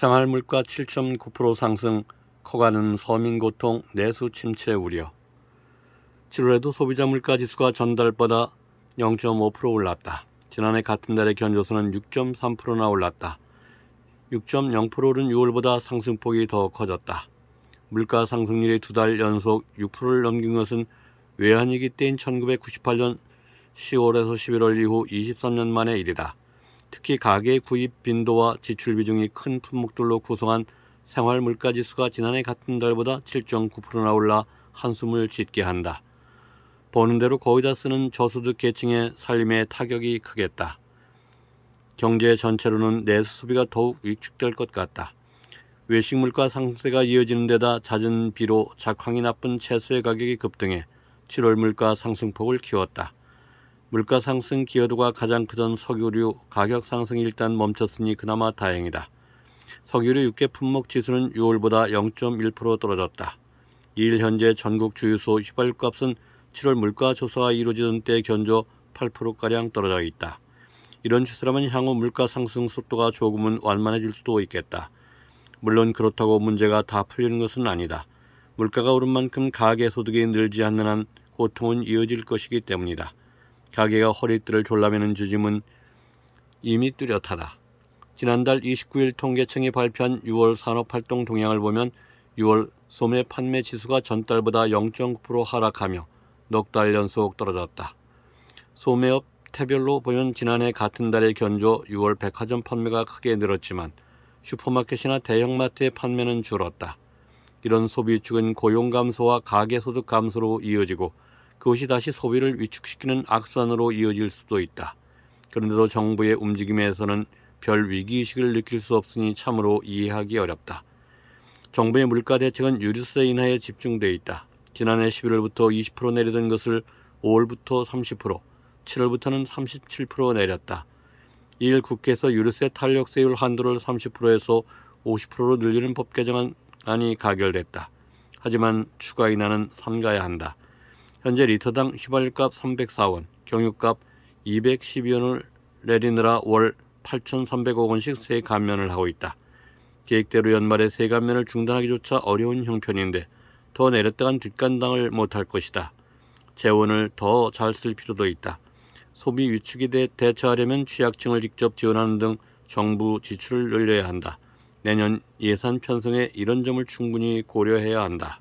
생활물가 7.9% 상승, 커가는 서민고통, 내수 침체 우려. 7월에도 소비자 물가 지수가 전달보다 0.5% 올랐다. 지난해 같은 달의 견조수는 6.3%나 올랐다. 6.0%는 6월보다 상승폭이 더 커졌다. 물가 상승률이 두 달 연속 6%를 넘긴 것은 외환위기 때인 1998년 10월에서 11월 이후 23년 만의 일이다. 특히 가계 구입 빈도와 지출 비중이 큰 품목들로 구성한 생활 물가지수가 지난해 같은 달보다 7.9%나 올라 한숨을 짓게 한다. 보는 대로 거의 다 쓰는 저소득 계층의 삶의 타격이 크겠다. 경제 전체로는 내수 소비가 더욱 위축될 것 같다. 외식 물가 상승세가 이어지는 데다 잦은 비로 작황이 나쁜 채소의 가격이 급등해 7월 물가 상승폭을 키웠다. 물가 상승 기여도가 가장 크던 석유류 가격 상승이 일단 멈췄으니 그나마 다행이다. 석유류 6개 품목 지수는 6월보다 0.1% 떨어졌다. 2일 현재 전국 주유소 휘발유값은 7월 물가 조사가 이루어지던 때 견조 8%가량 떨어져 있다. 이런 추세라면 향후 물가 상승 속도가 조금은 완만해질 수도 있겠다. 물론 그렇다고 문제가 다 풀리는 것은 아니다. 물가가 오른 만큼 가계 소득이 늘지 않는 한 고통은 이어질 것이기 때문이다. 가게가 허리띠를 졸라매는 주짐은 이미 뚜렷하다. 지난달 29일 통계청이 발표한 6월 산업활동 동향을 보면 6월 소매 판매 지수가 전달보다 0.9% 하락하며 넉 달 연속 떨어졌다. 소매업 태별로 보면 지난해 같은 달에 견조 6월 백화점 판매가 크게 늘었지만 슈퍼마켓이나 대형마트의 판매는 줄었다. 이런 소비축은 고용 감소와 가계 소득 감소로 이어지고 그것이 다시 소비를 위축시키는 악순환으로 이어질 수도 있다. 그런데도 정부의 움직임에서는 별 위기의식을 느낄 수 없으니 참으로 이해하기 어렵다. 정부의 물가 대책은 유류세 인하에 집중돼 있다. 지난해 11월부터 20% 내리던 것을 5월부터 30%, 7월부터는 37% 내렸다. 이일 국회에서 유류세 탄력세율 한도를 30%에서 50%로 늘리는 법 개정안이 가결됐다. 하지만 추가 인하는 삼가야 한다. 현재 리터당 휘발값 304원, 경유값 212원을 내리느라 월 8,300억 원씩 세 감면을 하고 있다. 계획대로 연말에 세 감면을 중단하기조차 어려운 형편인데 더 내렸다간 뒷간당을 못할 것이다. 재원을 더 잘 쓸 필요도 있다. 소비 위축에 대해 대처하려면 취약층을 직접 지원하는 등 정부 지출을 늘려야 한다. 내년 예산 편성에 이런 점을 충분히 고려해야 한다.